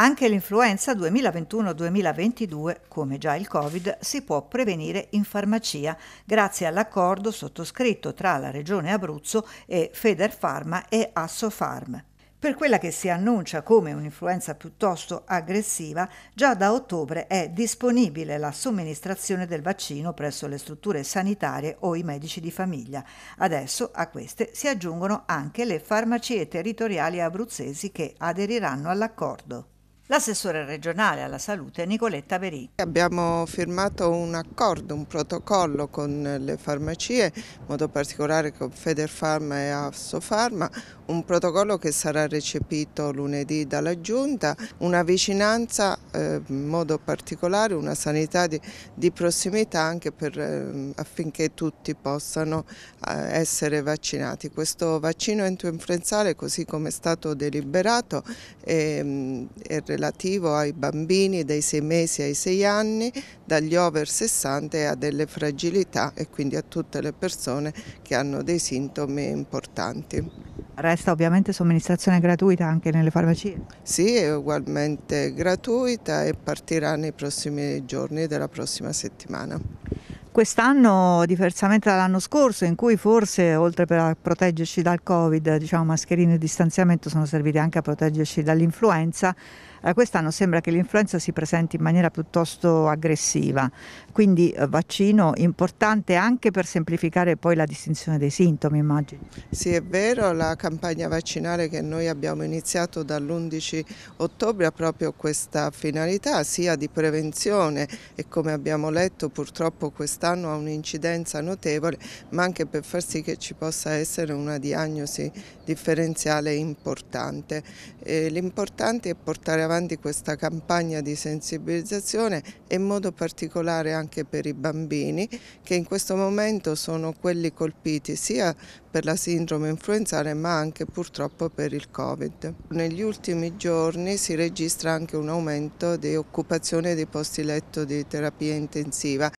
Anche l'influenza 2021-2022, come già il Covid, si può prevenire in farmacia grazie all'accordo sottoscritto tra la Regione Abruzzo e Federfarma e Assofarm. Per quella che si annuncia come un'influenza piuttosto aggressiva, già da ottobre è disponibile la somministrazione del vaccino presso le strutture sanitarie o i medici di famiglia. Adesso a queste si aggiungono anche le farmacie territoriali abruzzesi che aderiranno all'accordo l'assessore regionale alla salute Nicoletta Verì. Abbiamo firmato un accordo, un protocollo con le farmacie, in modo particolare con Federfarma e Assofarma, un protocollo che sarà recepito lunedì dalla Giunta, una vicinanza, eh, in modo particolare una sanità di, di prossimità anche per, eh, affinché tutti possano eh, essere vaccinati. Questo vaccino entro entoinfluenzale, così come è stato deliberato, ehm, è, è relativo ai bambini dai 6 mesi ai 6 anni, dagli over 60 e a delle fragilità e quindi a tutte le persone che hanno dei sintomi importanti. Resta ovviamente somministrazione gratuita anche nelle farmacie? Sì, è ugualmente gratuita e partirà nei prossimi giorni della prossima settimana. Quest'anno, diversamente dall'anno scorso, in cui forse oltre a proteggerci dal Covid, diciamo mascherine e distanziamento sono servite anche a proteggerci dall'influenza, eh, quest'anno sembra che l'influenza si presenti in maniera piuttosto aggressiva, quindi eh, vaccino importante anche per semplificare poi la distinzione dei sintomi immagino. Sì è vero, la campagna vaccinale che noi abbiamo iniziato dall'11 ottobre ha proprio questa finalità sia di prevenzione e come abbiamo letto purtroppo quest'anno ha un'incidenza notevole ma anche per far sì che ci possa essere una diagnosi differenziale importante. Eh, l'importante è portare avanti avanti questa campagna di sensibilizzazione e in modo particolare anche per i bambini che in questo momento sono quelli colpiti sia per la sindrome influenzale ma anche purtroppo per il Covid. Negli ultimi giorni si registra anche un aumento di occupazione dei posti letto di terapia intensiva